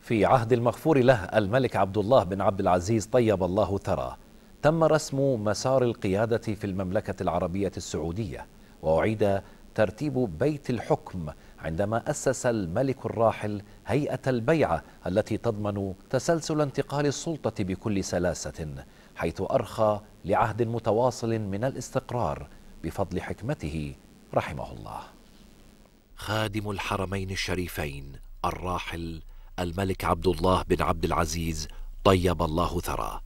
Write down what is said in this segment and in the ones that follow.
في عهد المغفور له الملك عبد الله بن عبد العزيز طيب الله ثراه تم رسم مسار القيادة في المملكة العربية السعودية وأعيد ترتيب بيت الحكم عندما أسس الملك الراحل هيئة البيعة التي تضمن تسلسل انتقال السلطة بكل سلاسة حيث أرخى لعهد متواصل من الاستقرار بفضل حكمته رحمه الله خادم الحرمين الشريفين الراحل الملك عبد الله بن عبد العزيز طيب الله ثراه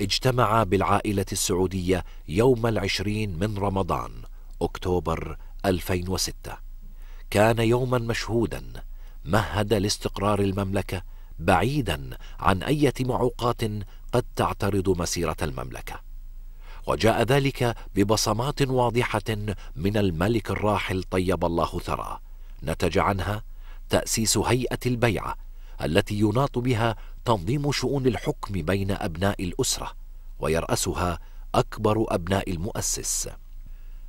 اجتمع بالعائلة السعودية يوم العشرين من رمضان أكتوبر 2006 كان يوما مشهودا مهد لاستقرار المملكة بعيدا عن أي معوقات قد تعترض مسيرة المملكة وجاء ذلك ببصمات واضحة من الملك الراحل طيب الله ثراه نتج عنها تأسيس هيئة البيعة التي يناط بها تنظيم شؤون الحكم بين أبناء الأسرة ويرأسها أكبر أبناء المؤسس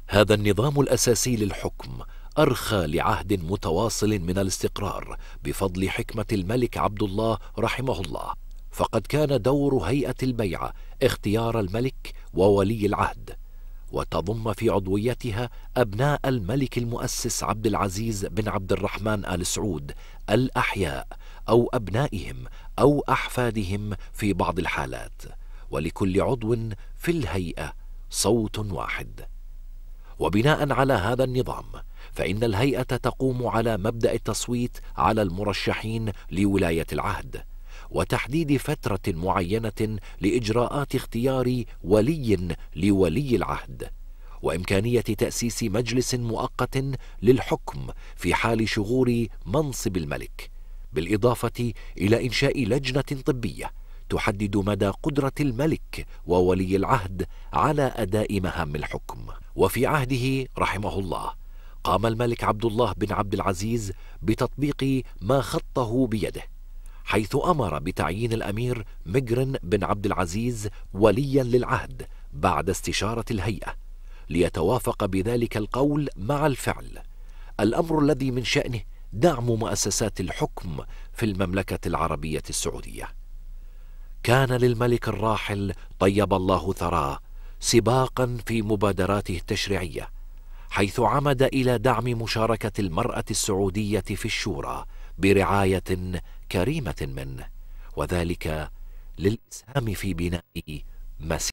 هذا النظام الأساسي للحكم أرخى لعهد متواصل من الاستقرار بفضل حكمة الملك عبد الله رحمه الله فقد كان دور هيئة البيعة اختيار الملك وولي العهد وتضم في عضويتها أبناء الملك المؤسس عبد العزيز بن عبد الرحمن آل سعود الأحياء او ابنائهم او احفادهم في بعض الحالات ولكل عضو في الهيئه صوت واحد وبناء على هذا النظام فان الهيئه تقوم على مبدا التصويت على المرشحين لولايه العهد وتحديد فتره معينه لاجراءات اختيار ولي لولي العهد وامكانيه تاسيس مجلس مؤقت للحكم في حال شغور منصب الملك بالاضافه الى انشاء لجنه طبيه تحدد مدى قدره الملك وولي العهد على اداء مهام الحكم وفي عهده رحمه الله قام الملك عبد الله بن عبد العزيز بتطبيق ما خطه بيده حيث امر بتعيين الامير مجرن بن عبد العزيز وليا للعهد بعد استشاره الهيئه ليتوافق بذلك القول مع الفعل الامر الذي من شانه دعم مؤسسات الحكم في المملكة العربية السعودية. كان للملك الراحل طيب الله ثراه سباقا في مبادراته التشريعية، حيث عمد إلى دعم مشاركة المرأة السعودية في الشورى برعاية كريمة منه، وذلك للإسهام في بناء مسيرة